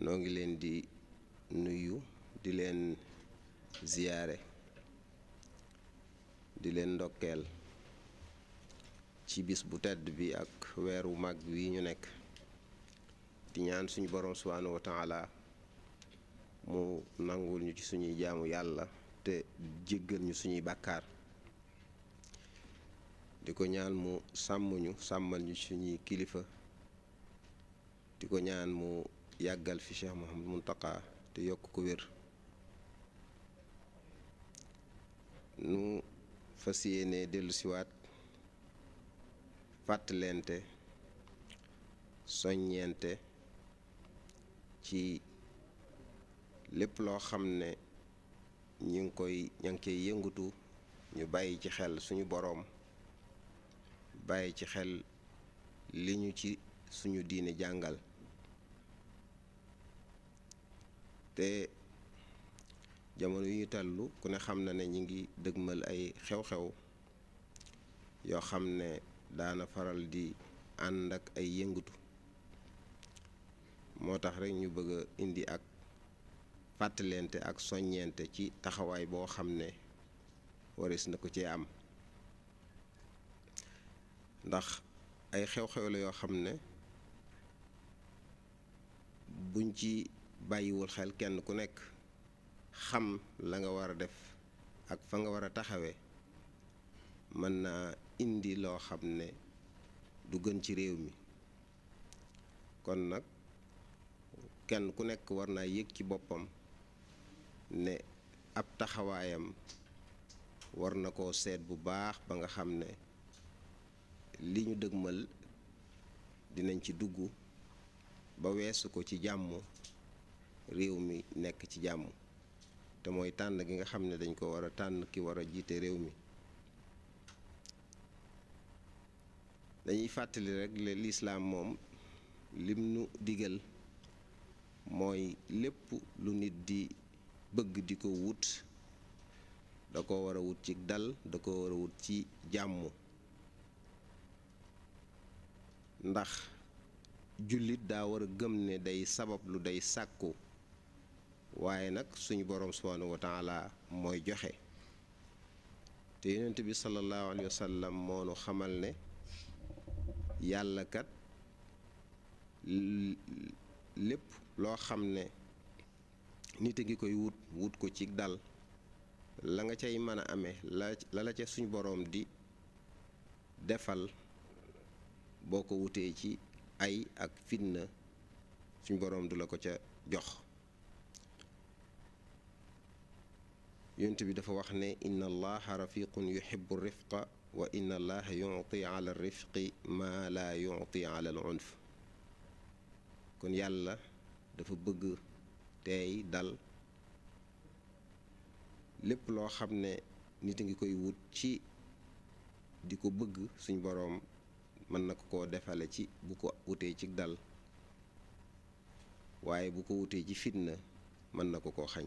no ngi leen di nuyu di leen ziare di leen ndokkeel ci bis bu tedd bi ak weeru mag wi ñu nekk di ñaan suñu borom subhanahu wa taala mu nangul ñu ci suñuy jaamu yàlla te jéggal ñu suñuy bàkkaar di ko ñaan mu sàmm ñu sàmmal ñu suñuy kilifa di ko ñaan mu yàggal fi Cheikh Mouhamadou Mountakha te yokk ko wér nu fas yéene dellusiwaat fàttalente soññeente ci lépp loo xam ne ñu koy ña ngi koy yëngatu ñu bàyyi ci xel suñu boroom bàyyi ci xel li ñu ci suñu diine jàngal te jamono yi ñu tàllu ku ne xam na ne ñu ngi dëgmal ay xew-xew yoo xam ne daana faral di ànd ak ay yëngatu moo tax rekk ñu bëgg a indi ak fàttalente ak soññeente ci taxawaay boo xam ne waris na ko cee am ndax ay xew-xew la yoo xam ne buñ ci bàyyiwul xel kenn ku nekk xam la nga war a def ak fa nga war a taxawee mën naa indi loo xam ne du gën ci réew mi kon nag kenn ku nekk war naa yëg ci boppam ne ab taxawaayam war na koo seet bu baax ba nga xam ne li ñu dëgmal dinañ ci dugg ba weesu ko ci jàmm réew mi nekk ci jàmm te mooy tànn gi nga xam ne dañ ko war a tànn ki war a jiite réew mi dañuy fàttali rek le lislaam moom lim nu digal mooy lépp lu nit di bëgg di ko wut da koo war a wut ci dal da koo war a wut ci jàmm ndax jullit daa war a gëm ne day sabab lu day sàkku waaye nag suñu boroom subhaanahu wa mooy joxe te yonent bi sallallahu alayhi wa sallam moonu xamal ne yàlla lépp loo xam ne nit a ngi koy wut wut ko ci dal la nga cay mën a ame la la ca suñu boroom di defal boo ko wutee ci ay ak fitna suñ boroom du la ko ca jox yonent bi dafa wax ne inna allaha rafiqun yuhibbu rifqa wa inna allaha yuti ala rifqi ma la yuti ala al unf kon yàlla dafa bëgg teey dal lépp loo xam ne nit a ngi koy wut ci di ko bëgg suñ boroom mën na ko koo defale ci bu ko wutee ci dal waaye bu ko wutee ci fitna mën na ko koo xañ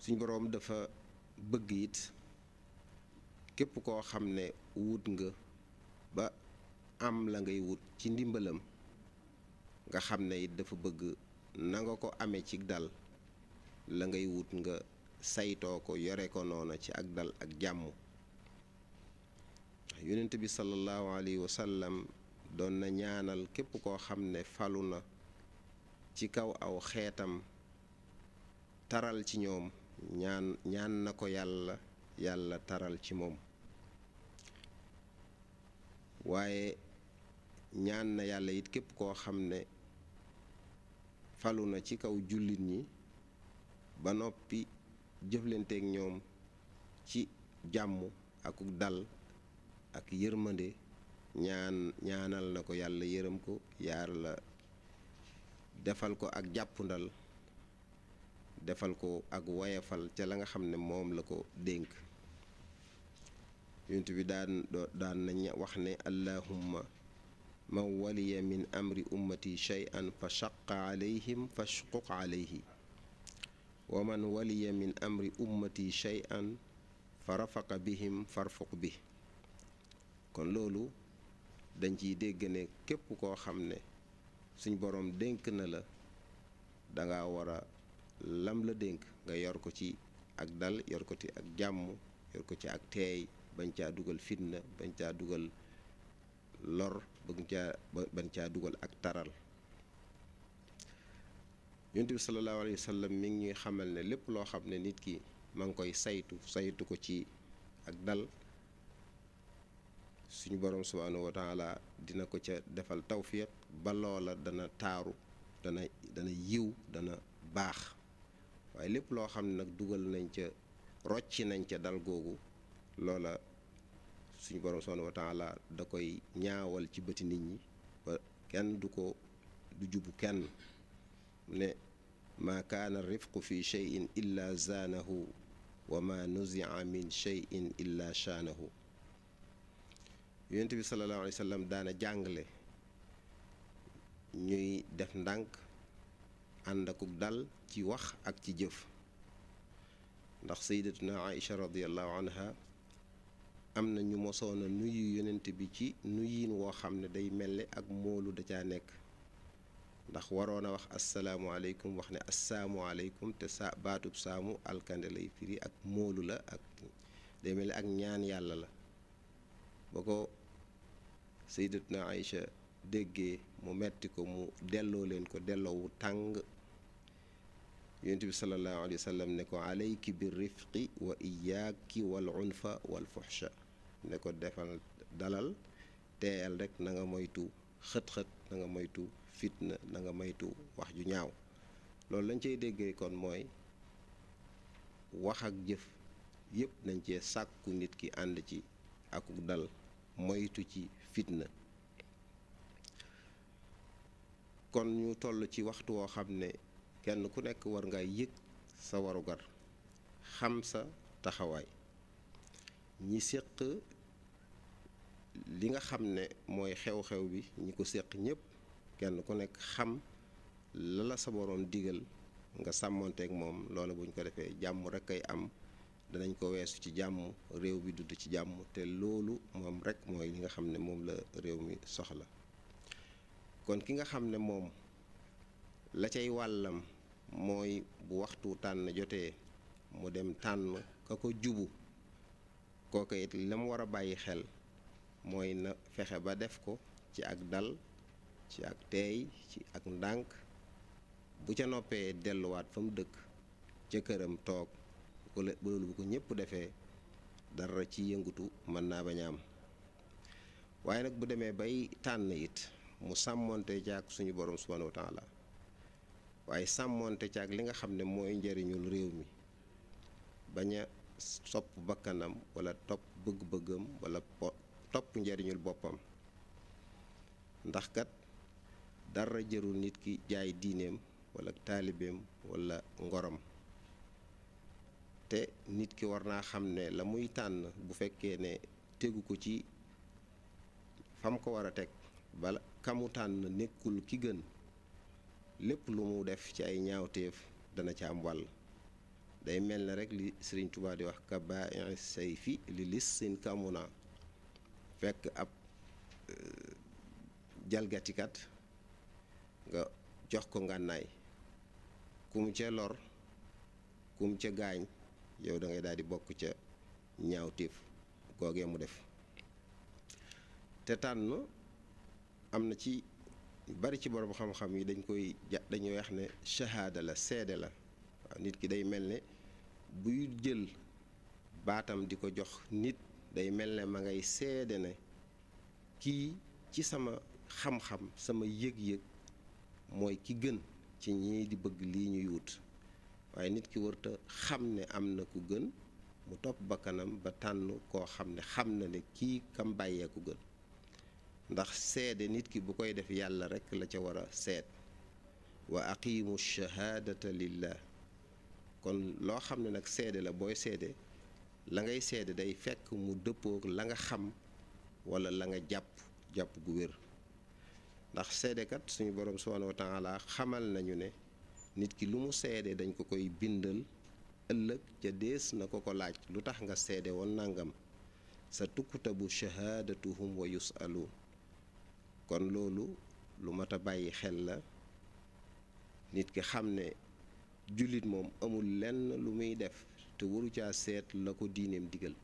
suñu boroom dafa bëgg it képp koo xam ne wut nga ba am la ngay wut ci ndimbalam nga xam ne it dafa bëgg nanga ko amee ci dal la ngay wut nga saytoo ko yore ko noona ci ak dal ak jàmm yonent bi sallallahu alayhi wa doon na ñaanal képp koo xam ne falu na ci kaw aw xeetam taral ci ñoom ñaan ñaan na ko yàlla yàlla taral ci moom waaye ñaan na yàlla it képp koo xam ne falu na ci kaw jullit ñi ba noppi jëflanteeg ñoom ci jàmm ak dal ak yërmande ñaan ñaanal na ko yàlla yërëm ko yaar la defal ko ak jàppundal defal ko ak wayafal ca la nga xam ne moom la ko dénk yonent bi daan daan wax ne allahumma man waliya min amri ummati shay'an fa shaqqa alayhim fashquq alayhi wa man waliya min amri ummati shay'an fa rafaqa bihim farfuq bi kon loolu dañ ciy dégg ne képp koo xam ne suñ boroom dénk na la danga war a lam la dénk nga yor ko ci ak dal yor ko ci ak jàmm yor ko ci ak teey bañ caa dugal fitna bañ caa dugal lor bañ caa bañ dugal ak taral yonent bi sallallahu alayhi wa sallam mi ngi xamal ne lépp loo xam ne nit ki ma ngi koy saytu saytu ko ci ak dal suñu borom subhanahu wa dina ko ca defal tawfiq ba loola dana taaru dana dana yiw dana baax waaye lépp loo xam ne nag dugal nañ ca rocci nañ ca dal googu loola suñu borom subhanahu wa taala da koy ñaawal ci bëti nit ñi ba kenn du ko du jubu kenn ne ma kaana rifqu fi cheyin illa zaanahu wa ma nuzia min cheyin illa shaanahu yonent bi sallallahu alayhi wa daana jàngale ñuy def ndànk ànd akuk dal ci wax ak ci jëf ndax sayyidatuna Aïcha radiyallahu anha am na ñu mosoon a nuyu yonent bi ci nuyin woo xam ne day melle ak moolu da caa nekk ndax waroon a wax asalaamualeykum wax ne asalaamualeykum te saa baatub saamu alkande lay firi ak moolu la ak day melle ak ñaan yàlla la ba ko sayyidatuna Aïcha dégge mu metti ko mu delloo leen ko delloo wu tàng yonent bi sallallahu alayhi wa sallam ne ko alayki bi rifqi wa iyaaki wal unfa wal fuxsha ne ko defal dalal teel rek na moytu xët-xët na moytu fitna na moytu wax ju ñaaw loolu lañ cay dégge kon mooy wax ak jëf yépp nañ cee sàkku nit ki ànd ci ak dal moytu ci fitna kon ñu toll ci waxtu woo xam ne kenn ku nekk war ngaa yëg sa warugar xam sa taxawaay ñi séq li nga xam ne mooy xew-xew bi ñi ko séq ñépp kenn ku nekk xam la la sa boroom digal nga sàmmoonteek moom loola buñ ko defee jàmm rek ay am danañ ko weesu ci jàmm réew bi dudd ci jàmm te loolu moom rek mooy li nga xam ne moom la réew mi soxla kon ki nga xam ne moom la cay wàllam mooy bu waxtu tànn jotee mu dem tànn ka ko jubu kooka it la mu war a bàyyi xel mooy na fexe ba def ko ci ak dal ci ak teey ci ak ndànk bu ca noppee delluwaat fa mu dëkk ca këram toog bu loolu ko ñépp defee dara ci yëngutu mën naa bañ a waaye nag bu demee bay tànn it mu sàmmoonte caag suñu borom subhanahu wa taala waaye sàmmoonte caag li nga xam ne mooy njariñul réew mi bañ a sopp bakkanam wala topp bëgg-bëggam wala topp njëriñul boppam ndax kat dara jërul nit ki jaay diineem wala taalibeem walla ngorom te nit ki war naa xam ne la muy tànn bu fekkee ne tegu ko ci fam ko war a teg bala kamu tànn nekkul ki gën lépp lu mu def ci ay ñaawteef dana ca am wàll day mel ne rek li sëriñ Tuubaa di wax kabaa'i sayfi li lisin kamuna fekk ab euh, jalgatikat nga jox ko ngànnaay kum ca lor kum ca gaañ yow da ngay daal di bokk ca ñaawteef googee mu def te tànn am na ci bari ci borom xam-xam yi dañ koy ja dañu weex ne shahada la seede la waaw nit ki day mel ne buy jël baatam di ko jox nit day mel ne ma ngay seede ne kii ci sama xam-xam sama yëg-yëg mooy ki gën ci ñii di bëgg lii ñuy wut waaye nit ki warta xam ne am na ku gën mu topp bakkanam ba tànn koo xam ne xam na ne kii kam bàyyee ku gën ndax seede nit ki bu koy def yàlla rek la ca war a seet wa aqimu shahaadata lillah kon loo xam ne nag seede la booy seede la ngay seede day fekk mu dëppoog la nga xam wala la nga jàpp jàpp gu wér ndax seedekat suñu borom subhanahu wa taala xamal nañu ne nit ki lu mu seede dañ ko koy bindal ëllëg ca dees na ko ko laaj lu tax nga seede woon nangam sa tukkutabu shahaadatuhum wa yusaluun kon loolu lu mat a bàyyi xel la nit ki xam ne jullit moom amul lenn lu muy def te waru caa seet la ko diineem digal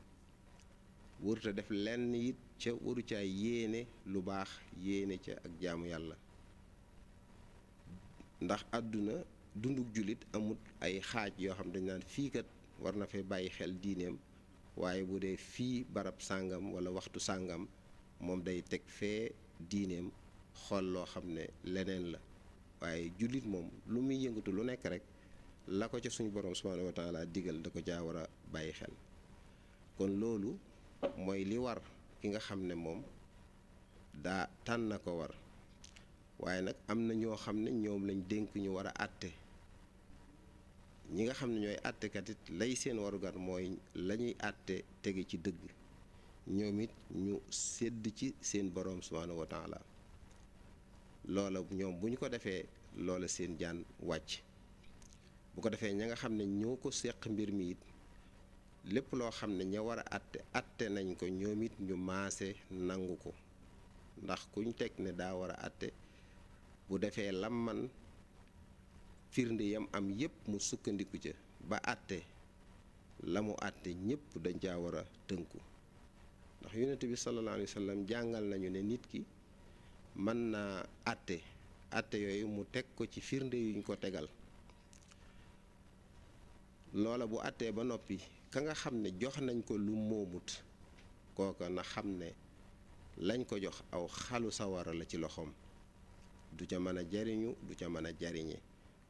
waruta def lenn it ca waru caa yéene lu baax yéene ca ak jaamu yàlla ndax àdduna dunduk jullit amul ay xaaj yoo xam dañ naan fii kat war na fee bàyyi xel diineem waaye bu dee fii barab sàngam walla waxtu sàngam moom day teg fee diineem xool loo xam ne leneen la waaye jullit moom lu muy yëngatu lu nekk rek la ko ca suñu borom subhaanahu wa taala digal da ko caa war a bàyyi xel kon loolu mooy li war ki nga xam ne moom daa tànn na ko war waaye nag am na ñoo xam ne ñoom lañ dénk ñu war a àtte ñi nga xam ne ñooy àttekat it lay seen warugar mooy la ñuy àtte tege ci dëgg ñoom it ñu sédd ci seen boroom subhaanahu wa taala loola ñoom bu ñu ko defee loola seen jaan wàcc bu ko defee ña nga xam ne ñoo ko seq mbir mi it lépp loo xam ne ña war a atte atte nañ ko ñoom it ñu maase nangu ko ndax kuñ teg ne daa war a atte bu defee lam firnde yam am yépp mu sukkandiku ca ba atte la mu àtte ñépp dañ caa war a tënku ndax yonent bi sallallahu alayhi wa jàngal nañu ne nit ki mën na àtte àtte yooyu mu teg ko ci firnde yuñ ko tegal loola bu àttee ba noppi ka nga xam ne jox nañ ko lu moomut kooka na xam ne lañ ko jox aw xalu sawara la ci loxoom du ca mën a jariñu du ca mën a jariñe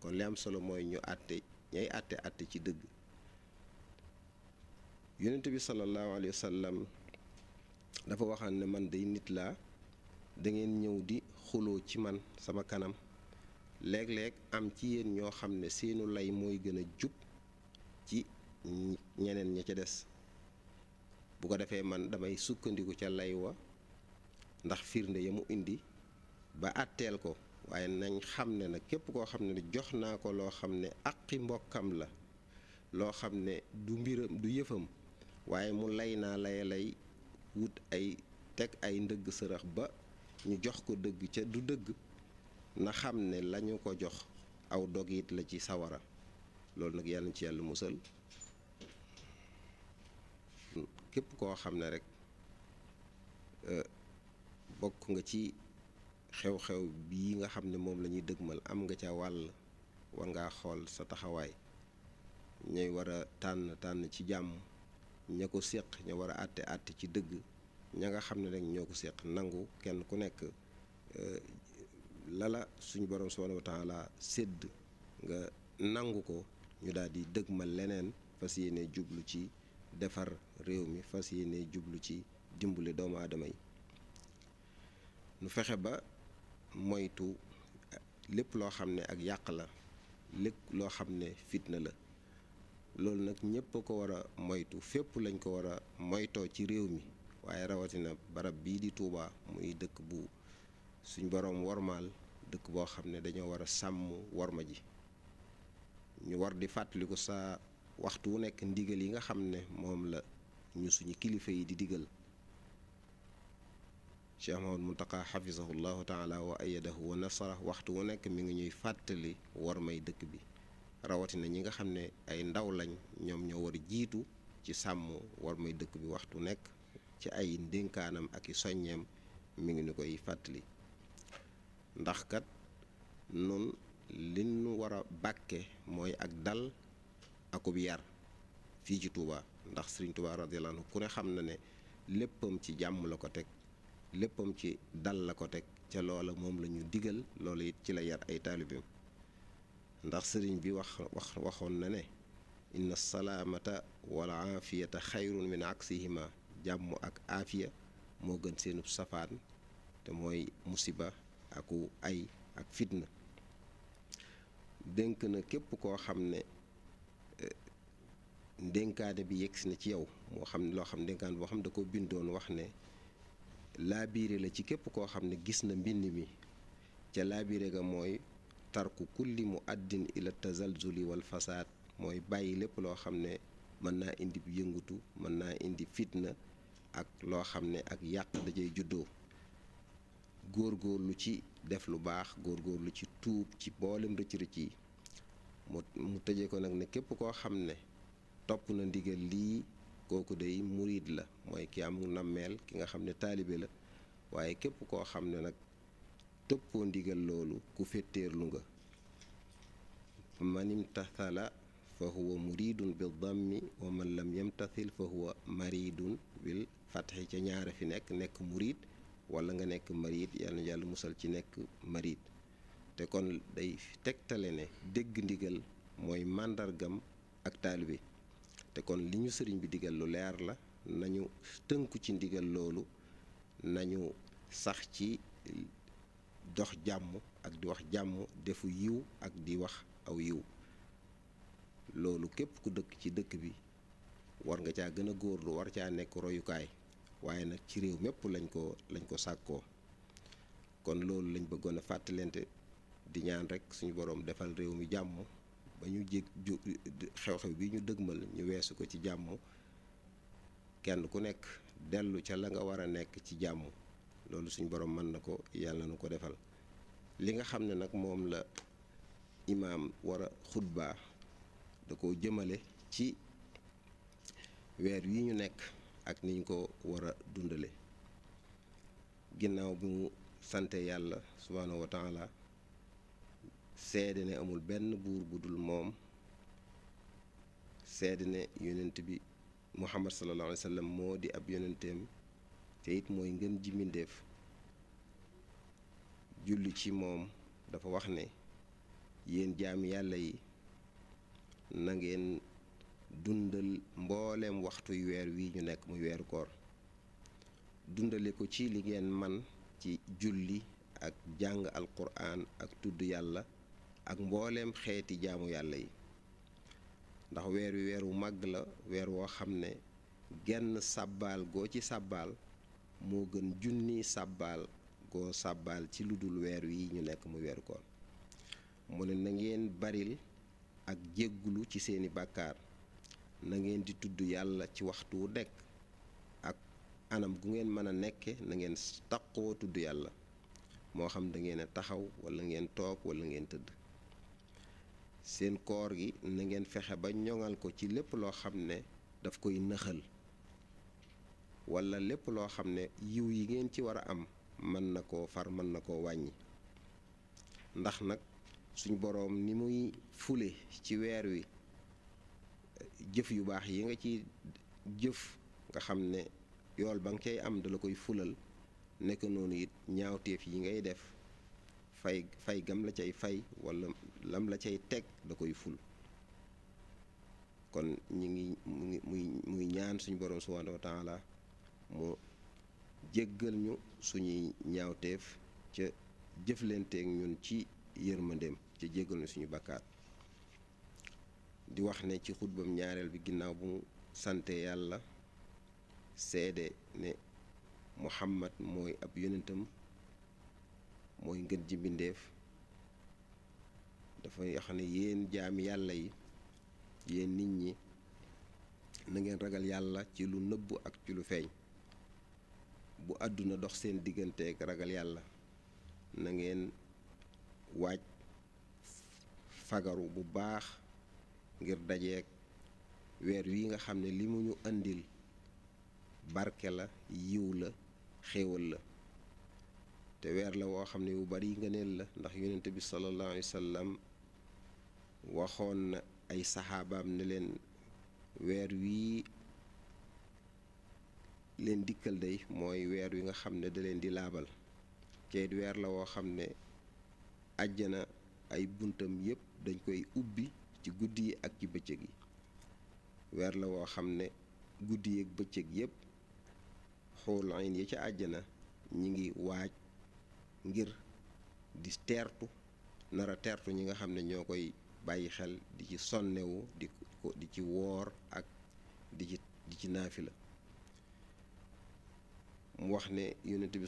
kon li am solo mooy ñu àtte ñay àtte àtte ci dëgg yonent bi sallallahu alayhi wa dafa waxaan ne man day nit laa da ngeen ñëw di xuloo ci man sama kanam léeg-léeg am ci yéen ñoo xam ne seenu lay mooy gën a jub ci ñeneen ña ca des bu ko defee man damay sukkandiku ca lay wa ndax firnde ya mu indi ba àtteel ko waaye nañ xam ne nag képp koo xam ne jox naa ko loo xam ne aqi mbokkam la loo xam ne du mbiram du yëfam waaye mu lay naa lay lay wut ay teg ay ndëgg sërëx ba ñu jox ko dëgg ca du dëgg na xam ne lañu ko jox aw dogit la ci sawara loolu nag yàlla ci yàlla musal képp koo xam ne rek euh, bokk nga ci xew-xew bi nga xam ne moom la ñuy dëgmal am nga ca wàll war ngaa xool sa taxawaay ñooy war a tànn tànn ci jàmm ña ko séq ña war a àtte àtte ci dëgg ña nga xam ne rek ñoo ko séq nangu kenn ku nekk lala euh, suñu borom subhanahu wa taala sédd nga nangu ko ñu daal di dëgmal leneen fas yéene jublu ci defar réew mi fas yéene jublu ci dimbali doomu aadama yi nu fexe ba moytu lépp loo xam ne ak yàq la lépp loo xam ne fitna la loolu nag ñëpp ko war a moytu fépp lañ ko war a moytoo ci réew mi waaye rawatina barab bii di Touba muy dëkk bu suñ boroom wormaal dëkk boo xam ne dañoo war a sàmm worma ji ñu war di fàttaliku sa waxtu wu nekk ndigal yi nga xam ne moom la ñu suñu kilifa yi di digal Cheikh Mahmoud Muntaka xafisahu llahu taala wa ayadahu wa nasara waxtu wu nekk mi ngi ñuy fàttali wormay dëkk bi rawatina ñi nga xam ne ay ndaw lañ ñoom ñoo war jiitu ci sàmm war may dëkk bi waxtu nekk ci ay ndénkaanam ak i soññeem mi ngi ni koy fàttali ndax kat nun li nu war a bàkke mooy ak dal akub yar fii ci Touba ndax Serigne Touba radiyallahu anhu ku ne xam na ne léppam ci jàmm la ko teg léppam ci dal la ko teg ca loola moom la ñu digal loola it ci la yar ay taalibeem ndax sëriñ bi wax waxoon na ne inna salaamata wal aafiyata xayrun min aksihima jàmm ak aafiya moo gën seenub safaan te mooy musiba aku ay ak fitna dénk na képp koo xam ne eh, ndénkaane bi yegsi na ci yow moo xam ne loo xam ndénkaan boo xam ne da ko bindoon wax ne laabiire la ci képp koo xam ne gis na mbind mi ca laabiire ga mooy tarku kulli mu addin ila tazalzuli wal fasaad mooy bàyyi lépp loo xam ne mën naa indi yëngutu mën naa indi fitna ak loo xam ne ak yàq dajay juddoo góorgóorlu ci def lu baax góor góorgóorlu ci tuub ci boolem rëcc rëcc yi mu tëje ko nag ne képp koo xam ne topp na ndigal lii kooku day murid la mooy ki am nammeel ki nga xam ne taalibe la waaye képp koo xam ne nag toppoo ndigal loolu ku fetteerlu nga man imtathala fa huwa muridun bil dammi wa man lam yamtathil fa huwa maridun bil fatxi ca ñaara fi nekk nekk murid wala nga nekk marid yàlla na musal ci nekk marid te kon day tegtale ne dégg ndigal mooy màndargam ak bi te kon li ñu sëriñ bi digal lu leer la nañu tënku ci ndigal loolu nañu sax ci dox jàmm ak di wax jàmm defu yiw ak di wax aw yiw loolu képp ku dëkk ci dëkk bi war nga caa gën a góorlu war caa nekk royukaay waaye nag ci réew mépp lañ ko lañ ko sàkkoo kon loolu lañ bëggoon a fàttalente di ñaan rek suñu boroom defal réew mi jàmm ba ñu jég xew-xew bi ñu dëgmal ñu weesu ko ci jàmm kenn ku nekk dellu ca la nga war a nekk ci jàmm loolu suñ borom man na ko yàlla na ko defal li nga xam ne nag moom la imaam war a xutba da koo jëmale ci weer wii ñu nekk ak niñ ko war a dundale ginnaaw bi mu sante yàlla subhanahu wa taala seede ne amul benn buur bu dul moom seede ne yonent bi muhammad salallahu alai wa sallam moo di ab yonenteem te it mooy ngën ji mbindéef julli ci moom dafa wax ne yéen jaami yàlla yi na ngeen dundal mbooleem waxtu weer wi ñu nekk muy weeru koor dundale ko ci li ngeen man ci julli ak jàng alquran ak tudd yàlla ak mbooleem xeeti jaamu yàlla yi ndax weer wi weer wu mag la weer woo xam ne genn sàbbaal goo ci sàbbaal moo gën junni sàbbaal goo sàbbaal ci lu dul weer wi ñu nekk mu weeru koor mu ne na ngeen baril ak jéggulu ci seeni bàkkaar na ngeen di tudd yàlla ci waxtu wu nekk ak anam gu ngeen mën a nekke na ngeen taqoo tudd yàlla moo xam dangeen a taxaw walla ngeen toog walla ngeen tëdd seen koor gi na ngeen fexe ba ñoŋal ko ci lépp loo xam ne daf koy nëxal wala lépp loo xam ne yiw yi ngeen ci war a am mën na koo far mën na koo wàññi ndax nag suñ boroom ni muy fule ci weer wi jëf yu baax yi nga ci jëf nga xam ne yool ba nga cay am dala koy fulal nekk noonu it ñaawteef yi ngay def fay fay gam la cay fay wala lam la cay teg da koy ful kon ñi ngi muy muy ñaan suñ boroom subhanahu wa mu jéggal ñu suñuy ñaawteef ca jëflanteeg ñun ci yërmandeem ca jéggal ñu suñu bakkaar di wax ne ci xutbam ñaareel bi ginnaaw bu mu sante yàlla seede ne muhammad mooy ab yonentam mooy ngën ji mbindeef dafa wax ne yéen jaami yàlla yi yéen nit ñi na ngeen ragal yàlla ci lu nëbb ak ci lu feeñ bu àdduna dox seen diggante ak ragal yàlla nangeen ngeen waaj fagaru bu baax ngir dajeek weer wi nga xam ne li mu ñu andil barke la yiw la xéewal la te weer la woo xam ne yu bari ngëneel la ndax yonent bi sallallahu alayhi wa waxoon na ay saxaabaam ne leen weer wii leen dikkal day mooy weer wi nga xam ne da leen di laabal ceyit weer la woo xam ne àjjana ay buntam yépp dañ koy ubbi ci guddi yi ak ci bëccëg yi weer la woo xam ne guddi yi ak bëccëg yépp xool ayn ya ca àjjana ñi ngi waaj ngir di teertu nara teertu ñi nga xam ne ñoo koy bàyyi xel di ci sonnewu di di ci woor ak di ci di ci naafi la mu wax ne yonent bi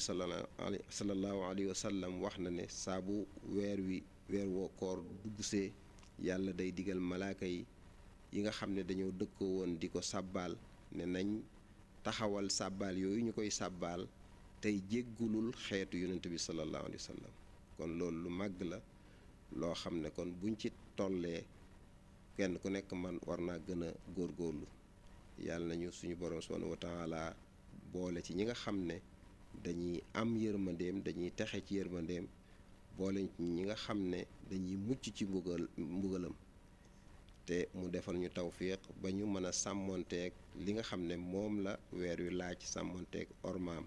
sallallahu alayhi wa sallam wax na ne saabu weer wi weer woo koor dugg yàlla day digal malaaka yi yi nga xam ne dañoo dëkkoo woon di ko sàbbaal ne nañ taxawal sàbbaal yooyu ñu koy sàbbaal tey jéggulul xeetu yonent bi sallallahu alayhi wa kon loolu lu màgg la loo xam ne kon buñ ci tollee kenn ku nekk man war naa gën a góorgóorlu yàlla nañu suñu borom subhanahu wa taala boole ci ñi nga xam ne dañuy am yërmandeem dañuy texe ci yërmandeem boole ci ñi nga xam ne dañuy mucc ci mbugal mbugalam te mu defal ñu tawfiq ba ñu mën a sàmmonteeg li nga xam ne moom la weer wi laaj sàmmonteeg ormaam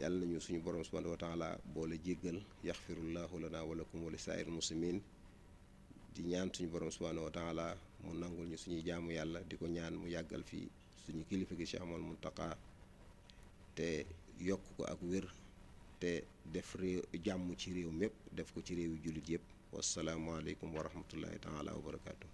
yàlla nañu suñu borom subhanahu wa taala boole jéggal yaxfirullahu lana walakum wala li saa'iril muslimin di ñaan suñu borom subhanahu wa taala mu nangul ñu suñuy jaamu yàlla di ko ñaan mu yàggal fii ñu kilifa gi Cheikh Amadou Mountakha te yokk ko ak wér te def réew jàmm ci réew mépp def ko ci réew yu jullit yëpp wasalaamualeykum wa rahmatullahi taala wa barakaatu.